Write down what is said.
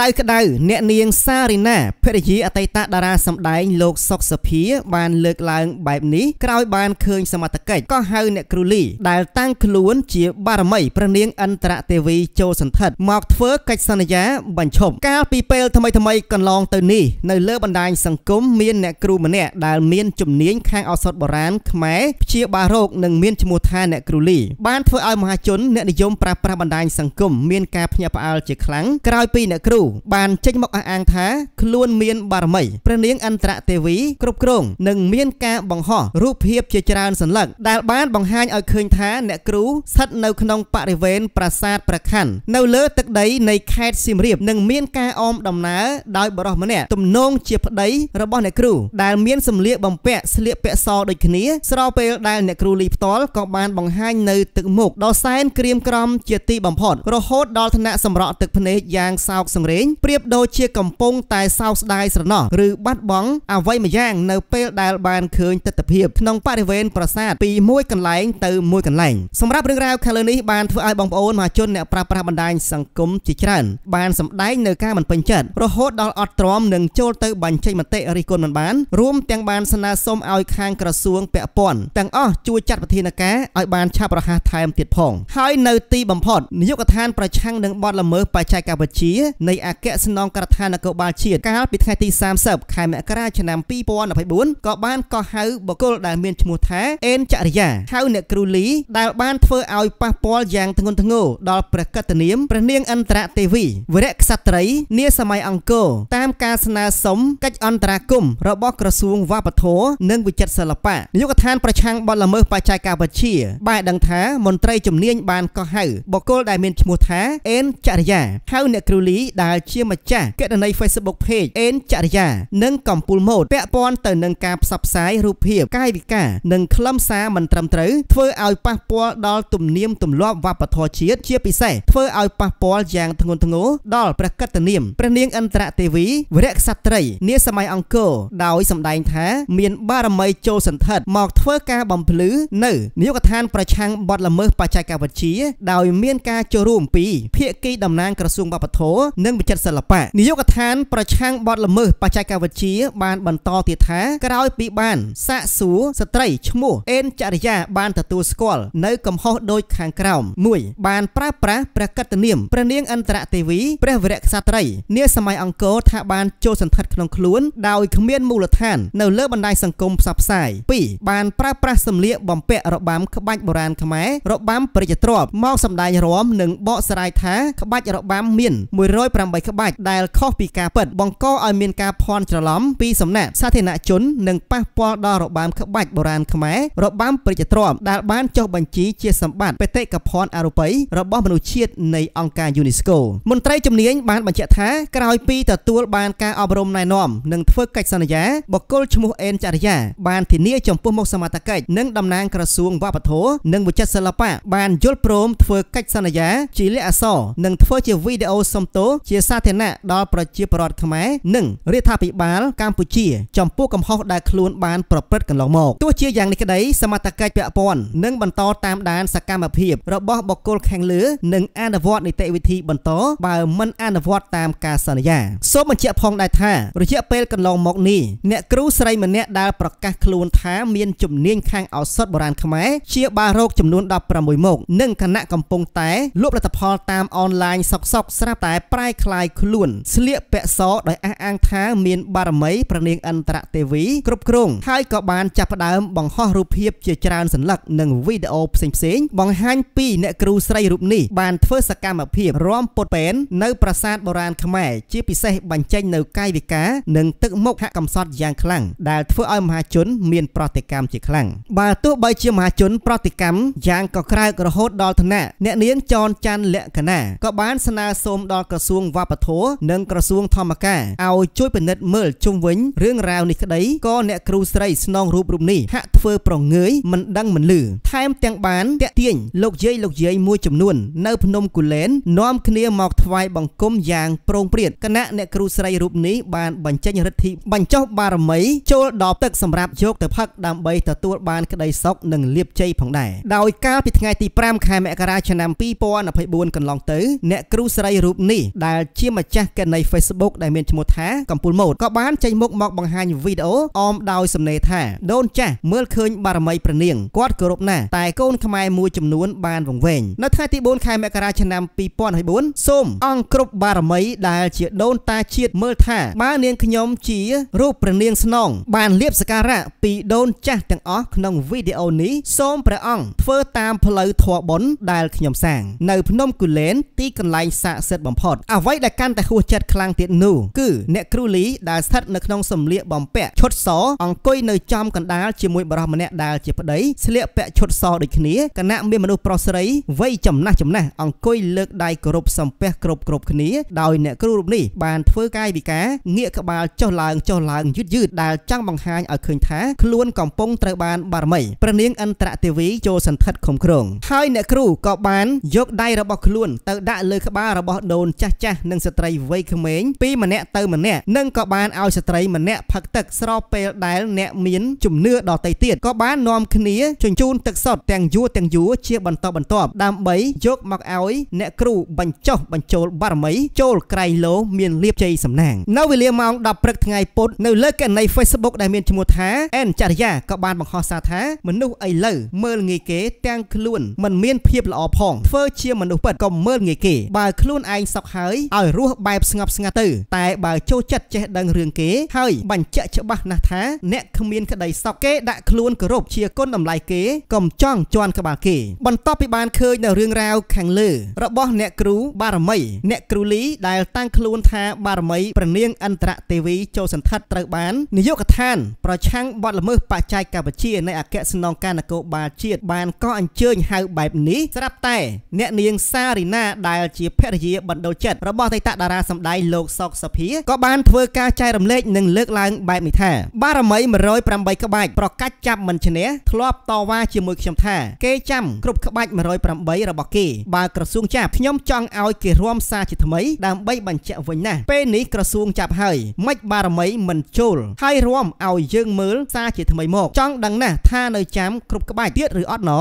ដៅក្តៅអ្នកនាងសារីណាភរិយាអតីតតារាសម្ដែងលោកសុកសភាបានលើកឡើងបែបនេះក្រោយបានឃើញសមត្ថកិច្ចក៏ហៅ អ្នកគ្រូលី ដែលតាំងខ្លួនជាបារមីព្រះនាង អន្តរទេវីចូលសន្ធិដ្ឋមកធ្វើកិច្ចសន្យាបញ្ឈប់កាលពីពេលថ្មីថ្មីកន្លងទៅនេះនៅលើបណ្ដាញសង្គមមានអ្នកគ្រូម្នាក់ដែលមានជំនាញខាងឱសថបុរាណខ្មែរព្យាបាលរោគនិងមានឈ្មោះថាអ្នកគ្រូលីបានធ្វើឲ្យមហាជនអ្នកនិយម ប្រើប្រាស់បណ្ដាញសង្គមមានការភ្ញាក់ផ្អើលជាខ្លាំងក្រោយពីអ្នកគ្រូបានចេញមកអះអាងថាខ្លួនមានបារមីព្រះនាងអន្តរទេវី គ្រប់គ្រងនិងមានការបង្ហោះរូបភាពជាច្រើនសន្លឹកដែល បានបង្ហាញឲ្យឃើញថា អ្នកគ្រូស្ថិតនៅក្នុងបរិវេណប្រាសាទប្រខ័ននៅលើទឹកដីនៃខេត្តសៀមរាបនិងមានការអមដំណើរដោយបរិសម្នាក់ទំនងជាប្តីរបស់អ្នកគ្រូដែលមានសម្លៀកបំពាក់ស្លៀកពាក់សដូចគ្នាស្របពេលដែលអ្នកគ្រូលីផ្ទាល់ក៏បានបង្ហាញនៅទឹកមុខដ៏សែនក្រៀមក្រំជាទីបំផុត រហូតដល់ថ្នាក់សម្រក់ទឹកភ្នែកយ៉ាងសោកសង្រេរែងប្រៀបដូចជាកំពុងតែសោកស្ដាយស្រណោះឬបាត់បង់អ្វីមួយយ៉ាងនៅពេលដែលបានឃើញទស្សនភាពក្នុងបរិវេណប្រាសាទពីមួយកន្លែងទៅមួយកន្លែងសម្រាប់រឿងរ៉ាវខាងលើនេះបានធ្វើឲ្យបងប្អូនមហាជនអ្នកប្រើប្រាស់បណ្ដាញសង្គមជាច្រើនបានសម្ដែងនៅការមិនពេញចិត្តរហូតដល់អត់ទ្រាំនឹងចូលទៅបញ្ចេញមតិរិះគន់មិនបានរួមទាំងបានស្នើសុំឲ្យខាងក្រសួងពាក់ព័ន្ធទាំងអស់ជួយចាត់វិធានការឲ្យបានឆាប់រហ័សថែមទៀតផងហើយនៅទីបំផុតនាយកដ្ឋានប្រឆាំងនឹងបទល្មើសបច្ចេកវិទ្យានៃអគ្គស្នងការដ្ឋាននគរបាលជាតិកាលពីថ្ងៃទី30ខែមករាឆ្នាំ2024ក៏បានកោះហៅបុគ្គលដែលមានឈ្មោះថាអេនចរិយាហៅអ្នកគ្រូលីដែលបានធ្វើឲ្យប៉ះពាល់យ៉ាងធ្ងន់ធ្ងរដល់ព្រះកតនាមព្រះនាងអន្តរទេវីវរៈក្សត្រីនាសម័យអង្គរតាមការស្នើសុំកិច្ចអន្តរាគមរបស់ក្រសួងវប្បធម៌និងវិចិត្រសិល្បៈនាយកដ្ឋានប្រឆាំងបទល្មើសបច្ចេកវិទ្យាបានដឹងថាមន្ត្រីជំនាញបានកោះហៅបុគ្គលដែលមានឈ្មោះថាអេនចរិយាហៅអ្នកគ្រូលីដែលដែលជាម្ចាស់គណនី Facebook Page អេនចរិយា និងកំពូលម៉ូតពាក់ព័ន្ធទៅនឹងការផ្សព្វផ្សាយរូបភាព កាយវិការ និងខ្លឹមសារមិនត្រឹមត្រូវធ្វើឲ្យប៉ះពាល់ដល់ទំនៀមទម្លាប់វប្បធម៌ជាតិជាពិសេសធ្វើឲ្យប៉ះពាល់យ៉ាងធ្ងន់ធ្ងរដល់ព្រះកតនាមព្រះនាងអន្តរទេវី វរៈក្សត្រីនាសម័យអង្គរដោយសម្ដែងថាមានបារមីចូលសន្ធិដ្ឋមកធ្វើការបំភ្លឺនៅនាយកដ្ឋានប្រឆាំងបទល្មើសបច្ចេកវិទ្យាដោយមានការចូលរួមពីភាគីតំណាងក្រសួងវប្បធម៌និងវិចិត្រសិល្បៈនាយកដ្ឋាន ប្រឆាំងបទល្មើសបច្ចេកវិទ្យាបានបន្តទៀតថាក្រោយពីបានសាកសួរស្ត្រីឈ្មោះអេនចរិយា បានទទួលស្គាល់នៅកំហុសដូចខាងក្រោម1បានប្រើប្រាស់ព្រះកតនាមព្រះនាងអន្តរទេវីព្រះវរៈក្សត្រីនាសម័យអង្គរថាបានចូលសន្ធិដ្ឋក្នុងខ្លួន ដោយគ្មានមូលដ្ឋាននៅលើបណ្ដាញសង្គមផ្សព្វផ្សាយ2បានប្រើប្រាស់សម្លៀកបំពាក់របាំក្បាច់បុរាណខ្មែររបាំប្រជាទ្រពមកសម្ដែងរាំនិងបកស្រាយថាក្បាច់របាំមាន105ដើម្បីក្បាច់ដែលខុសពីការពិតបង្កឲ្យមានការភ័ន្តច្រឡំពីសំណាក់សាធារណជននិងប៉ះពាល់ដល់របាំក្បាច់បុរាណខ្មែររបាំប្រជាទ្រព្យដែលបានចុះបញ្ជីជាសម្បត្តិបេតិកភណ្ឌអរូបីរបស់មនុស្សជាតិនៃអង្គការ UNESCO មន្ត្រីជំនាញបានបញ្ជាក់ថា ក្រោយពីទទួលបានការអប់រំណែនាំនិងធ្វើកិច្ចសន្យាបកគលឈ្មោះអេនចារ្យា បានធានាចំពោះមុខសមត្ថកិច្ចនិងតំណាងក្រសួងវប្បធម៌និងវិចិត្រសិល្បៈបានយល់ព្រមធ្វើកិច្ចសន្យា ជាលិខិតអក្សរនិងធ្វើជាវីដេអូសំទោជាសាធារណៈដល់ប្រជាពលរដ្ឋខ្មែរនិងរដ្ឋាភិបាលកម្ពុជាចំពោះកំហុសដែលខ្លួនបានប្រព្រឹត្តកន្លងមកទោះជាយ៉ាងនេះក្តីសមត្ថកិច្ចពាក់ព័ន្ធនឹងបន្តតាមដានសកម្មភាពរបស់បុគ្គលខាងលើនិងអនុវត្តនីតិវិធីបន្តបើមិនអនុវត្តតាមការសន្យាសូមបញ្ជាក់ផងដែរថារយៈពេលកន្លងមកនេះអ្នកគ្រូស្រីម្នាក់ដែលប្រកាសខ្លួនថាមានជំនាញខាងឱសថបុរាណខ្មែរជាបារោគចំនួន16មុខនិងគណៈកំពុងតែលក់ផលិតផលតាមអនឡាញសុកសុកស្រាប់តែប្រែក្ក្លាយខ្លួនស្លៀកពាក់សដោយអះអាងថាមានបារមីព្រះនាងអន្តរទេវីគ្រប់គ្រងហើយក៏បានចាប់ផ្ដើមបង្ហោះរូបភាពជាច្រើនសន្លឹកនិងវីដេអូផ្សេងៗបង្ហាញពីអ្នកគ្រូស្រីរូបនេះបានធ្វើសកម្មភាពរាំពុតពេននៅប្រាសាទបុរាណខ្មែរជាពិសេសបញ្ចេញនៅកាយវិការនិងទឹកមុខហាក់កំសត់យ៉ាងខ្លាំងដែលធ្វើឲ្យមហាជនមានប្រតិកម្មជាខ្លាំងបើទោះបីជាមហាជន ប្រតិកម្មយ៉ាងក៏ក្រើករហូតដល់ថ្នាក់អ្នកនាងចនច័ន្ទលក្ខណាក៏បានស្នើសូមដល់ក្រសួងវវប្បធម៌និងក្រសួង ធម្មការឲ្យជួយពិនិត្យមើលជុំវិញរឿងរ៉ាវនេះក្តីក៏អ្នកគ្រូស្រីស្នងរូបរូបនេះហាក់ធ្វើប្រងើយមិនដឹងមិនលឺថែមទាំងបានតាក់ទាញលោកយាយលោកយាយមួយចំនួននៅភ្នំគូលែននាំគ្នាមកថ្វាយបង្គំយ៉ាងប្រងព្រាតគណៈអ្នកគ្រូស្រីរូបនេះបានបញ្ចេញរិទ្ធិបញ្ចុះបារមីចូលដល់ទឹកសម្រាប់យកទៅផឹកដើម្បីទទួលបានក្តីសុខនិងលាភជ័យផងដែរដោយកាលពីថ្ងៃទី5ខែមករាឆ្នាំ2024កន្លងទៅ អ្នកគ្រូស្រីរូបនេះដែលជាម្ចាស់គណនី Facebook ដែលមានឈ្មោះថាកំពូលម៉ូតក៏បានចេញមុខមកបង្ហាញវីដេអូអមដោយសំណេរថា ដូនចាស់មើលឃើញបារមីព្រះនាងគាត់គោរពណាស់តែកូនខ្មែរមួយចំនួនបានវង្វេងនៅថ្ងៃទី4ខែមករាឆ្នាំ2024សូមអង្គគ្រប់បារមីដែលជាដូន តាជាតិមើលថាបើនាងខ្ញុំជារូបព្រះនាងស្នងបានលៀបសក្ការៈពីដូនចាស់ទាំងអស់ក្នុងវីដេអូនេះសូមព្រះអង្គធ្វើតាមផ្លូវធម៌បុណ្យដែលខ្ញុំសាង នៅភ្នំគូលែនទីកន្លែងស័ក្តិសិទ្ធិបំផុតអ្វអ្វីដែលកាន់តែហួសចិត្តខ្លាំងទៀតនោះគឺអ្នកគ្រូលីដែលស្ថិតនៅក្នុងសម្លៀកបំពាក់ឈុតសអង្គុយនៅចំកណ្ដាលជាមួយបរិសម្នាក់ដែលជាប្តី ស្លៀកពាក់ឈុតសដូចគ្នាគណៈមានមនុស្សប្រុសស្រីវ័យចំណាស់ចំណាស់អង្គុយលើកដៃគោរពសំពះគ្រប់គ្រប់គ្នាដោយអ្នកគ្រូរូបនេះបានធ្វើកាយវិការងាកក្បាលចុះឡើងចុះឡើងយឺតយឺតដែលចង់បង្ហាញឲ្យឃើញថាខ្លួនកំពុងត្រូវបានបារមីព្រះនាងអន្តរទេវីចូលសន្ធិដ្ឋខំក្រងហើយអ្នកគ្រូក៏បានយកដៃរបស់ខ្លួនទៅដាក់លើក្បាលរបស់ដូនចាស់ចាស់ស់និងស្ត្រីវ័យក្មេងពីម្នាក់ទៅម្នាក់និងក៏បានឲ្យស្ត្រីម្នាក់ផឹកទឹកស្របពេលដែលអ្នកមានជំនឿដតៃទៀតក៏បាននាំគ្នាជញ្ជូនទឹកសុទ្ធទាំងយួរទាំងយួរជាបន្តបន្ទាប់ដើម្បីយកមកឲ្យអ្នកគ្រូបញ្ចុះបញ្ចូលបារមីចូលក្រៃលោមានលៀបជ័យសំណាងនៅវេលាម៉ោង10ព្រឹកថ្ងៃពុធនៅលើកណី Facebook ដែលមានឈ្មោះថាអែនចរិយាក៏បានបង្ហោះសារថាមនុស្សឥឡូវមើលងាយគេទាំងខ្លួនមិនមានភាពល្អផងធ្វើជាមនុស្សពិតក៏មើលងាយគេបើខ្លួនឯងសក់ហើយឲ្យរស់បែបស្ងប់ស្ងាត់ទៅតែបើចូលចិត្តចេះដឹងរឿងគេហើយបញ្ជាក់ច្បាស់ណាស់ថាអ្នកគ្មានក្តីសោកគេដាក់ខ្លួនគោរពជាគុណតម្លៃគេកុំចង់ជន់ក្បាលគេ បន្ទាប់ពីបានឃើញនៅរឿងរ៉ាវខាងលើរបស់អ្នកគ្រូបារមីអ្នកគ្រូលី ដែល តាំងខ្លួនថាបារមីព្រះនាង អន្តរទេវីចូលសន្តិដ្ឋត្រូវបាននាយកដ្ឋានប្រឆាំងបទល្មើសបច្ចេកវិទ្យានៃអគ្គស្នងការនគរបាលជាតិបានក៏អញ្ជើញហៅ បែបនេះស្រាប់តែអ្នកនាងសារីណាដែលជាភរិយាបណ្ដោចិត្តរបស់របស់អតីតតារាសម្ដែងលោកសុកសុភាក៏បានធ្វើការចែករំលែកនិងលើកឡើងបែបនេះថាបារមី108ក្បាច់ប្រកាច់ចាប់មិនឈ្នះធ្លាប់តវ៉ាជាមួយខ្ញុំថា គេចាំគ្រប់ក្បាច់108របស់គេបើក្រសួងចាប់ខ្ញុំចង់ឲ្យគេរួមសារជាថ្មីដើម្បីបញ្ជាក់វិញណាស់ពេលនេះក្រសួងចាប់ហើយមិនបារមីមិនចូលហើយរួមឲ្យយើងមើលសារជាថ្មីមក ចង់ដឹងណាស់ថានៅចាំ គ្រប់ក្បាច់ទៀតឬអត់ណោ